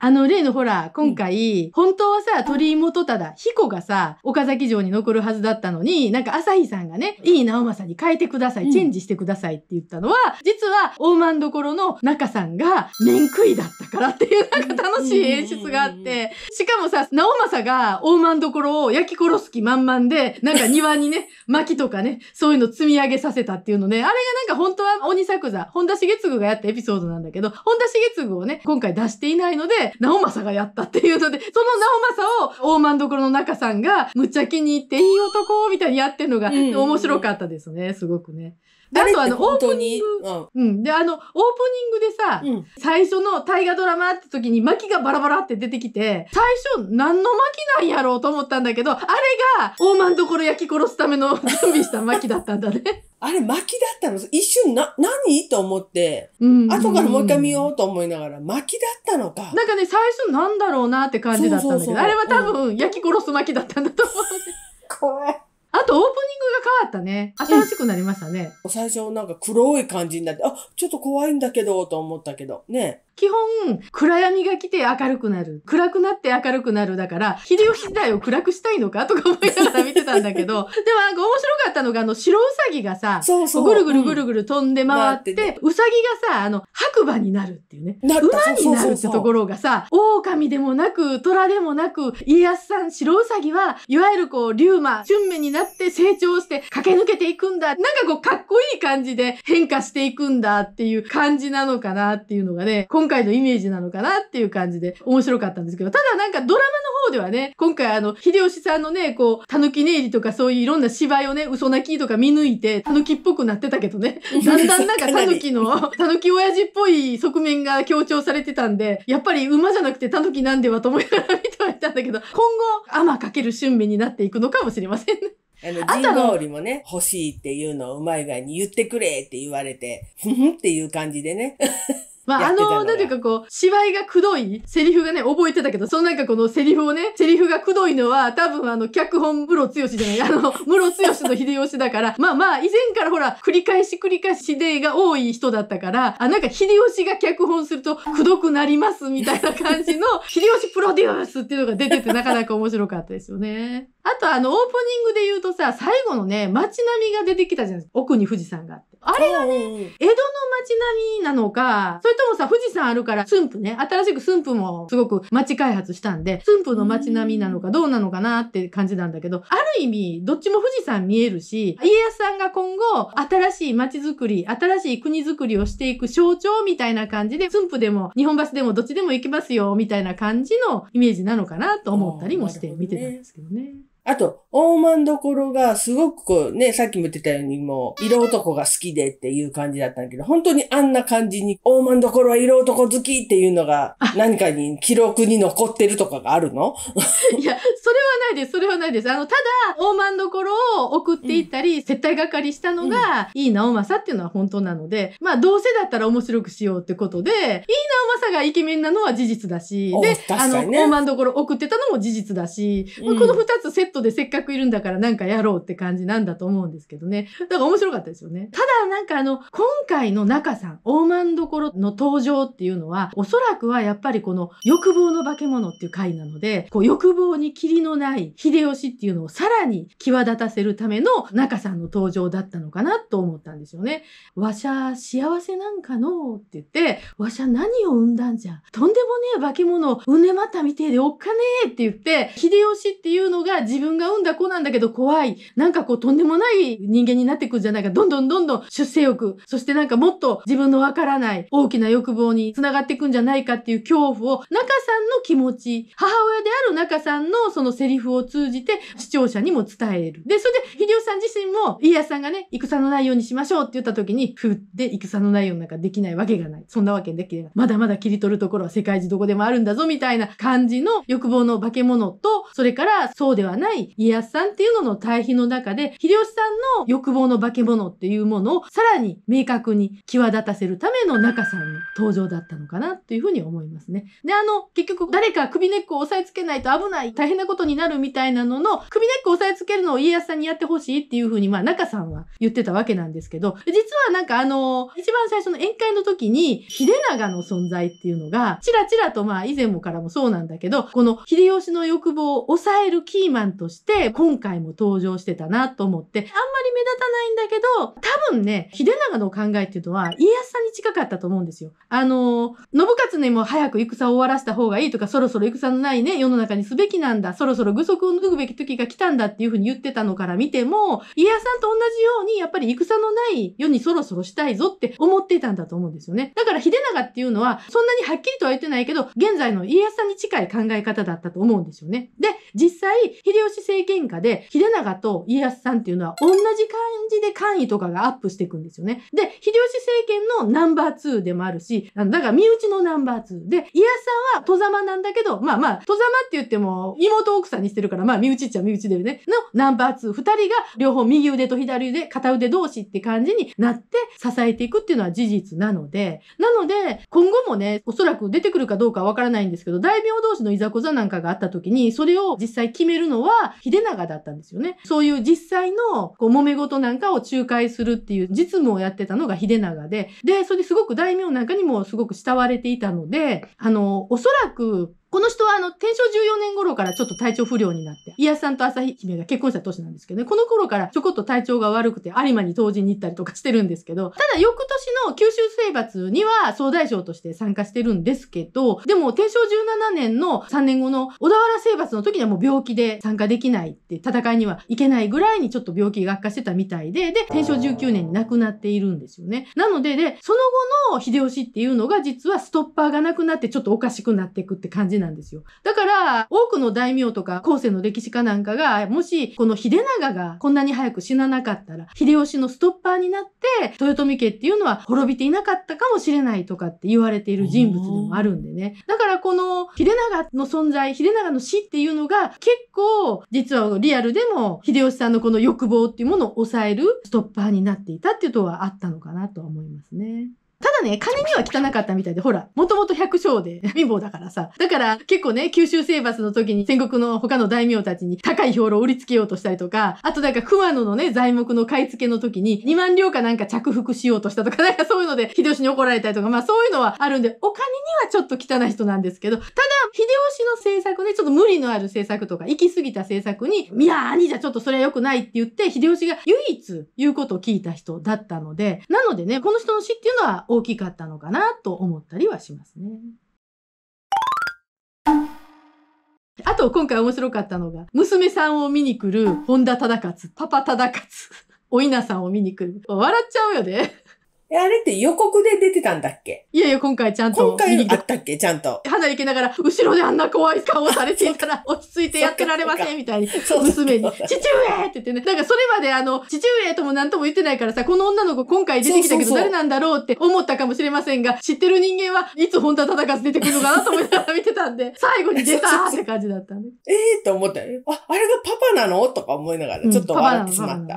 あの、例のほら、今回、うん、本当はさ、鳥居元忠、彦がさ、岡崎城に残るはずだったのに、なんか朝日さんがね、いい直政に変えてください、チェンジしてくださいって言ったのは、うん、実は、大満所の中さんが、面食いだったからっていう、なんか楽しい演出があって、しかもさ、直政が大満所を焼き殺す気満々で、なんか庭にね、薪とかね、そういうの積み上げさせたっていうのね、あれがなんか本当は鬼作座、本田茂次がやったエピソードなんだけど、本田茂次をね、今回出していないので、直政がやったっていうので、その直政を大満所の中さんがむっちゃ気に入っていい男みたいにやってるのが面白かったですね、すごくね。あとあの、オープニング、うん。で、あの、オープニングでさ、最初の大河ドラマって時に巻きがバラバラって出てきて、最初何の巻きなんやろうと思ったんだけど、あれが、大間ところ焼き殺すための 準備した巻きだったんだね。あれ巻きだったの一瞬な、何と思って、うん後からもう一回見ようと思いながら、巻きだったのか。なんかね、最初なんだろうなって感じだったんだけど、あれは多分、焼き殺す巻きだったんだと思う。怖い。あとオープニングが変わったね。新しくなりましたね。最初なんか黒い感じになって、あ、ちょっと怖いんだけど、と思ったけど、ね。基本、暗闇が来て明るくなる。暗くなって明るくなる。だから、秀吉時代を暗くしたいのかとか思いながら見てたんだけど、でもなんか面白かったのが、あの、白ウサギがさ、そうそうぐるぐるぐるぐる飛んで回って、うん、ウサギがさ、あの、白馬になるっていうね。馬になるってところがさ、狼でもなく、虎でもなく、家康さん、白ウサギは、いわゆるこう、竜馬、春明になって成長して駆け抜けていくんだ。なんかこう、かっこいい感じで変化していくんだっていう感じなのかなっていうのがね、今今回のイメージなのかなっていう感じで面白かったんですけど、ただなんかドラマの方ではね、今回あの、秀吉さんのね、こう、狸寝入りとかそういういろんな芝居をね、嘘泣きとか見抜いて、狸っぽくなってたけどね、だんだんなんか狸の、狸 親父っぽい側面が強調されてたんで、やっぱり馬じゃなくて狸なんではと思いながら見てはいたんだけど、今後、天かける春面になっていくのかもしれませんね。あの、ジ通りもね、欲しいっていうのをうまい具合に言ってくれって言われて、ふふんっていう感じでね。まあ、あの、なんていうかこう、芝居がくどい、セリフがね、覚えてたけど、そのなんかこのセリフをね、セリフがくどいのは、多分あの、脚本、ムロツヨシじゃない、あの、ムロツヨシの秀吉だから、まあまあ、以前からほら、繰り返し繰り返しでが多い人だったから、あ、なんか秀吉が脚本すると、くどくなります、みたいな感じの、秀吉プロデュースっていうのが出てて、なかなか面白かったですよね。あと、あの、オープニングで言うとさ、最後のね、街並みが出てきたじゃないですか。奥に富士山があって。あれがね、江戸の街並みなのか、それともさ、富士山あるから、駿府ね、新しく駿府もすごく街開発したんで、駿府の街並みなのかどうなのかなって感じなんだけど、ある意味、どっちも富士山見えるし、家康さんが今後、新しい街づくり、新しい国づくりをしていく象徴みたいな感じで、駿府でも日本橋でもどっちでも行きますよ、みたいな感じのイメージなのかなと思ったりもして見てたんですけどね。あと、大満どころがすごくこうね、さっきも言ってたようにもう、色男が好きでっていう感じだったんだけど、本当にあんな感じに、大満どころは色男好きっていうのが、何かに記録に残ってるとかがあるの いや、それはないです。それはないです。あの、ただ、大満どころを送っていったり、うん、接待係したのが、うん、いい直政っていうのは本当なので、まあ、どうせだったら面白くしようってことで、いい直政がイケメンなのは事実だし、で、ね、あの、大満どころ送ってたのも事実だし、うん、まあ、この二つセットトでせっかくいるんだからなんかやろうって感じなんだと思うんですけどね。だから面白かったですよね。ただなんかあの、今回の中さん、大満どころの登場っていうのは、おそらくはやっぱりこの欲望の化け物っていう回なので、こう欲望に霧のない秀吉っていうのをさらに際立たせるための中さんの登場だったのかなと思ったんですよね。わしゃ幸せなんかのって言って、わしゃ何を産んだんじゃ。とんでもねえ化け物をうねまたみてえでおっかねえって言って、秀吉っていうのが自自分が産んだ子なんだけど怖い。なんかこうとんでもない人間になってくんじゃないか。どんどんどんどん出世欲。そしてなんかもっと自分のわからない大きな欲望に繋がっていくんじゃないかっていう恐怖を中さんの気持ち、母親である中さんのそのセリフを通じて視聴者にも伝える。で、それで秀吉さん自身も家康さんがね、戦のないようにしましょうって言った時に、ふって戦のないようなんかできないわけがない。そんなわけできない。まだまだ切り取るところは世界中どこでもあるんだぞみたいな感じの欲望の化け物と、それからそうではないない家康さんっていうのの対比の中で、秀吉さんの欲望の化け物っていうものをさらに明確に際立たせるための中さんの登場だったのかなっていうふうに思いますね。で、あの、結局誰か首根っこを押さえつけないと危ない、大変なことになるみたいなのの、首根っこを押さえつけるのを家康さんにやってほしいっていうふうに、まあ中さんは言ってたわけなんですけど、実はなんかあの、一番最初の宴会の時に、秀長の存在っていうのが、ちらちらとまあ以前もからもそうなんだけど、この秀吉の欲望を抑えるキーマンとして今回も登場してたなと思って、あんまり目立たないんだけど、多分ね、秀長の考えっていうのは家康さんに近かったと思うんですよ。あの、信勝にも早く戦を終わらせた方がいいとか、そろそろ戦のないね、世の中にすべきなんだ、そろそろ具足を脱ぐべき時が来たんだっていうふうに言ってたのから見ても、家康さんと同じようにやっぱり戦のない世にそろそろしたいぞって思ってたんだと思うんですよね。だから秀長っていうのは、そんなにはっきりとは言ってないけど、現在の家康さんに近い考え方だったと思うんですよね。で、実際、秀吉政権下で、秀長と家康さんっていうのは同じ感じで官位とかがアップしていくんですよね。で、秀吉政権のナンバー2でもあるし、だから身内のナンバー2。で、家康さんは戸様なんだけど、まあまあ、戸様って言っても妹奥さんにしてるから、まあ身内っちゃ身内だよね。のナンバー2。二人が両方右腕と左腕、片腕同士って感じになって支えていくっていうのは事実なので、なので、今後もね、おそらく出てくるかどうかわからないんですけど、大名同士のいざこざなんかがあった時に、それを実際決めるのは、は秀長だったんですよね。そういう実際のこう揉め事なんかを仲介するっていう実務をやってたのが秀長で、で、それですごく大名なんかにもすごく慕われていたので、あの、おそらくこの人はあの、天正14年頃からちょっと体調不良になって、家康さんと朝日姫が結婚した年なんですけどね、この頃からちょこっと体調が悪くて有馬に当時に行ったりとかしてるんですけど、ただ翌年の九州征伐には総大将として参加してるんですけど、でも天正17年の3年後の小田原征伐の時にはもう病気で参加できないって、戦いにはいけないぐらいにちょっと病気が悪化してたみたいで、で、天正19年に亡くなっているんですよね。なので、で、その後の秀吉っていうのが実はストッパーがなくなってちょっとおかしくなっていくって感じなんですよ。だから、多くの大名とか後世の歴史家なんかが、もしこの秀長がこんなに早く死ななかったら、秀吉のストッパーになって、豊臣家っていうのは滅びていなかったかもしれないとかって言われている人物でもあるんでね。だからこの秀長の存在、秀長の死っていうのが結構実はリアルでも秀吉さんのこの欲望っていうものを抑えるストッパーになっていたっていうとはあったのかなとは思いますね。ただね、金には汚かったみたいで、ほら、もともと百姓で 貧乏だからさ。だから結構ね、九州征伐の時に戦国の他の大名たちに高い兵糧を売りつけようとしたりとか、あとなんか熊野のね、材木の買い付けの時に2万両かなんか着服しようとしたとか、なんかそういうので秀吉に怒られたりとか、まあそういうのはあるんで、お金にはちょっと汚い人なんですけど、ただ、秀吉の政策ね、ちょっと無理のある政策とか、行き過ぎた政策に、いやー、兄じゃちょっとそれは良くないって言って、秀吉が唯一言うことを聞いた人だったので、なのでね、この人の死っていうのは大きかったのかなと思ったりはしますね。あと今回面白かったのが、娘さんを見に来る本田忠勝、パパ忠勝、お稲さんを見に来る。笑っちゃうよね。え、あれって予告で出てたんだっけいやいや、今回ちゃんと。今回あったっけちゃんと。肌い行きながら、後ろであんな怖い顔されていたら、落ち着いてやってられません、みたいに、娘に、父上って言ってね。なんかそれまであの、父上とも何とも言ってないからさ、この女の子今回出てきたけど誰なんだろうって思ったかもしれませんが、知ってる人間はいつ本田忠勝出てくるのかなと思いながら見てたんで、最後に出たって感じだったね。ええと思ったよ。あ、あれがパパなのとか思いながら、ちょっと笑ってしまった。で、あ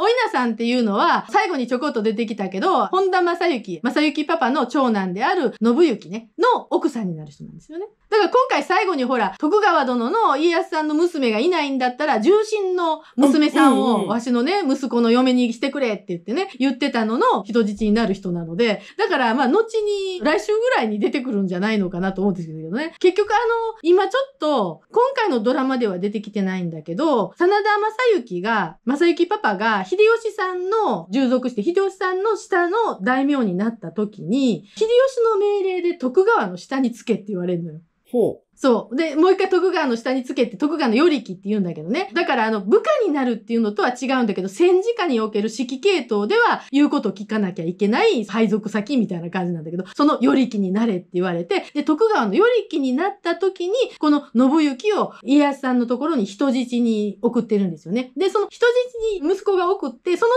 の、お稲さんっていうのは、最後にちょこっと出てきたけど、本田正幸、正幸パパの長男である信幸ね、の奥さんになる人なんですよね。だから今回最後にほら、徳川殿の家康さんの娘がいないんだったら、重臣の娘さんを、わしのね、息子の嫁にしてくれって言ってね、言ってたのの人質になる人なので、だからまあ、後に、来週ぐらいに出てくるんじゃないのかなと思うんですけどね。結局あの、今ちょっと、今回のドラマでは出てきてないんだけど、真田正幸が、正幸パパが、秀吉さんの、従属して、秀吉さんの下の大名になった時に、秀吉の命令で徳川川の下につけって言われるのよ。ほう。そう。で、もう一回徳川の下につけて、徳川の与力って言うんだけどね。だから、あの、部下になるっていうのとは違うんだけど、戦時下における指揮系統では、言うことを聞かなきゃいけない配属先みたいな感じなんだけど、その与力になれって言われて、で、徳川の与力になった時に、この信行を家康さんのところに人質に送ってるんですよね。で、その人質に息子が送って、その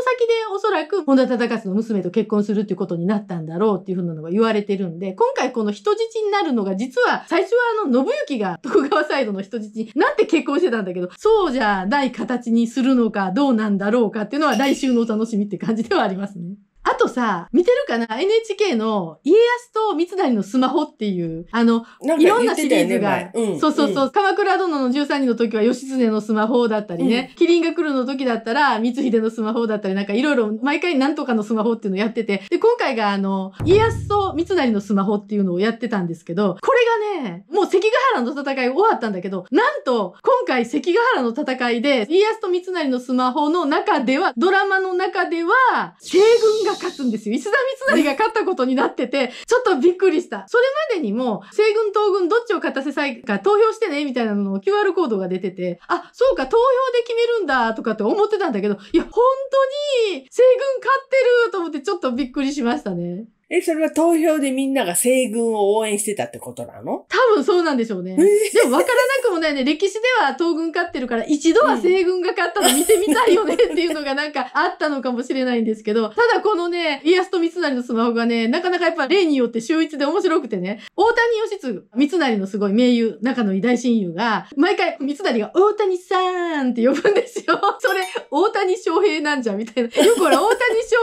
らく本田忠勝の娘と結婚するっていうことになったんだろうっていうふうなのが言われてるんで、今回この人質になるのが実は最初はあの信行が徳川サイドの人質になんて結婚してたんだけど、そうじゃない形にするのかどうなんだろうかっていうのは来週のお楽しみって感じではありますね。あとさ、見てるかな ?NHK の家康と三成のスマホっていう、あの、いろんなシリーズが、ねうん、そうそうそう、うん、鎌倉殿の13人の時は義経のスマホだったりね、うん、麒麟が来るの時だったら光秀のスマホだったり、なんかいろいろ毎回何とかのスマホっていうのをやってて、で、今回があの、家康と三成のスマホっていうのをやってたんですけど、これがね、もう関ヶ原の戦い終わったんだけど、なんと、今回関ヶ原の戦いで、家康と三成のスマホの中では、ドラマの中では、西軍が勝つんですよ。石田三成が勝ったことになってて、ちょっとびっくりした。それまでにも、西軍、東軍、どっちを勝たせたいか投票してね、みたいなのの QR コードが出てて、あ、そうか、投票で決めるんだ、とかって思ってたんだけど、いや、本当に、西軍勝ってると思ってちょっとびっくりしましたね。え、それは投票でみんなが西軍を応援してたってことなの多分そうなんでしょうね。でも分からなくもないね。歴史では東軍勝ってるから、一度は西軍が勝ったの見てみたいよねっていうのがなんかあったのかもしれないんですけど、ただこのね、家康と三成のスマホがね、なかなかやっぱ例によって秀逸で面白くてね、大谷義次、三成のすごい名優、仲の偉大親友が、毎回三成が大谷さんって呼ぶんですよ。それ、大谷翔平なんじゃみたいな。よくほら、大谷翔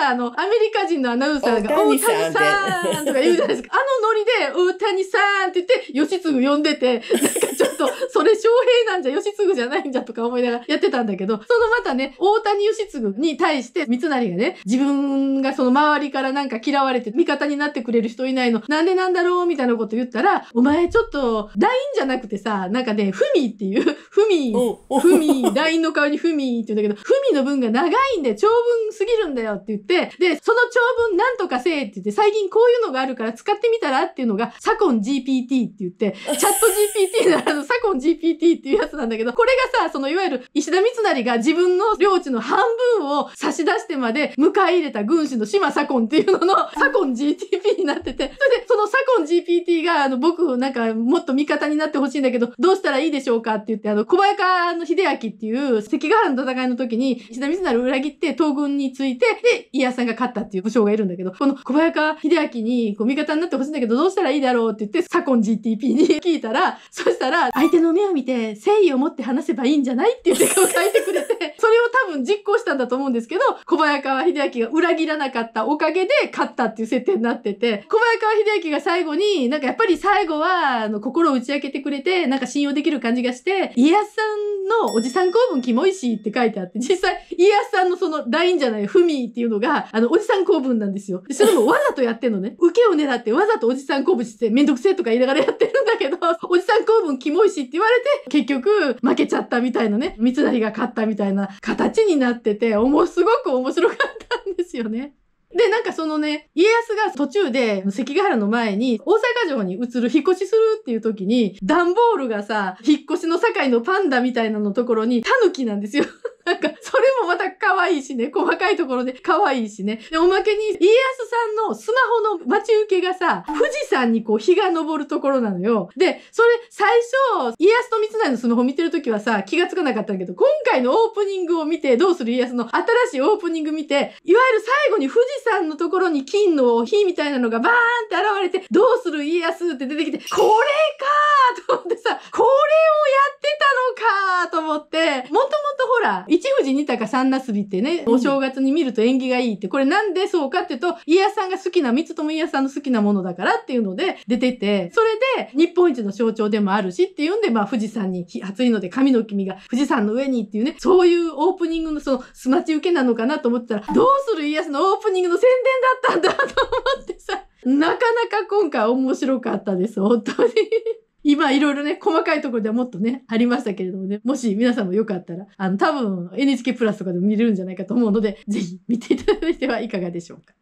平をさ、あの、アメリカ人のアナウンサーが谷さん大谷さんとか言うじゃないですか。あのノリで、大谷さんって言って、吉継呼んでて、なんかちょっと、それ翔平なんじゃ、吉継じゃないんじゃとか思いながらやってたんだけど、そのまたね、大谷吉継に対して、三成がね、自分がその周りからなんか嫌われて、味方になってくれる人いないの、なんでなんだろうみたいなこと言ったら、お前ちょっと、LINE じゃなくてさ、なんかね、ふみっていう、ふ み、ふみ、LINE の代わりにふみって言うんだけど、ふみの文が長いんで長文すぎるんだよって言って、で、その長文なんとかって言って、最近こういうのがあるから使ってみたらっていうのが、サコン GPT って言って、チャット GPT ならのサコン GPT っていうやつなんだけど、これがさ、そのいわゆる石田三成が自分の領地の半分を差し出してまで迎え入れた軍師の島サコンっていうのの サコン GTP になってて、それでそのサコン GPT があの僕なんかもっと味方になってほしいんだけど、どうしたらいいでしょうかって言って、あの小早川の秀明っていう関ヶ原の戦いの時に石田三成を裏切って東軍について、で、家康さんが勝ったっていう武将がいるんだけど、この小早川秀明にこう味方になってほしいんだけど、どうしたらいいだろうって言って、左近 GTP に聞いたら、そしたら、相手の目を見て、誠意を持って話せばいいんじゃないって言って書いてくれて、それを多分実行したんだと思うんですけど、小早川秀明が裏切らなかったおかげで勝ったっていう設定になってて、小早川秀明が最後に、なんかやっぱり最後は、あの、心を打ち明けてくれて、なんか信用できる感じがして、家康さんのおじさん公文キモいしって書いてあって、実際、家康さんのそのラインじゃない、文っていうのが、あの、おじさん公文なんですよ。でもわざとやってんのね。受けを狙ってわざとおじさんこぶしてめんどくせえとか言いながらやってるんだけど、おじさん公文キモいしって言われて、結局負けちゃったみたいなね、三成が勝ったみたいな形になってて、おもすごく面白かったんですよね。で、なんかそのね、家康が途中で関ヶ原の前に大阪城に移る、引っ越しするっていう時に、段ボールがさ、引っ越しの境のパンダみたいなのところにタヌキなんですよ。なんか、それもまた可愛いしね、細かいところで可愛いしね。で、おまけに、家康さんのスマホの待ち受けがさ、富士山にこう、日が昇るところなのよ。で、それ、最初、家康と三成のスマホ見てるときはさ、気がつかなかったんだけど、今回のオープニングを見て、どうする家康の新しいオープニング見て、いわゆる最後に富士山のところに金の火みたいなのがバーンって現れて、どうする家康って出てきて、これかーと思ってさ、これをやってたのかーと思って、もともとほら、一富士二鷹三なすびってね、お正月に見ると縁起がいいって、これなんでそうかっていうと、家康さんが好きな、三つとも家康さんの好きなものだからっていうので出てて、それで日本一の象徴でもあるしっていうんで、まあ富士山に、暑いので神の君が富士山の上にっていうね、そういうオープニングのその、すまち受けなのかなと思ったら、どうする家康のオープニングの宣伝だったんだと思ってさ、なかなか今回面白かったです、本当に。今いろいろね、細かいところではもっとね、ありましたけれどもね、もし皆さんもよかったら、あの、多分 NHK プラスとかでも見れるんじゃないかと思うので、ぜひ見ていただいてはいかがでしょうか。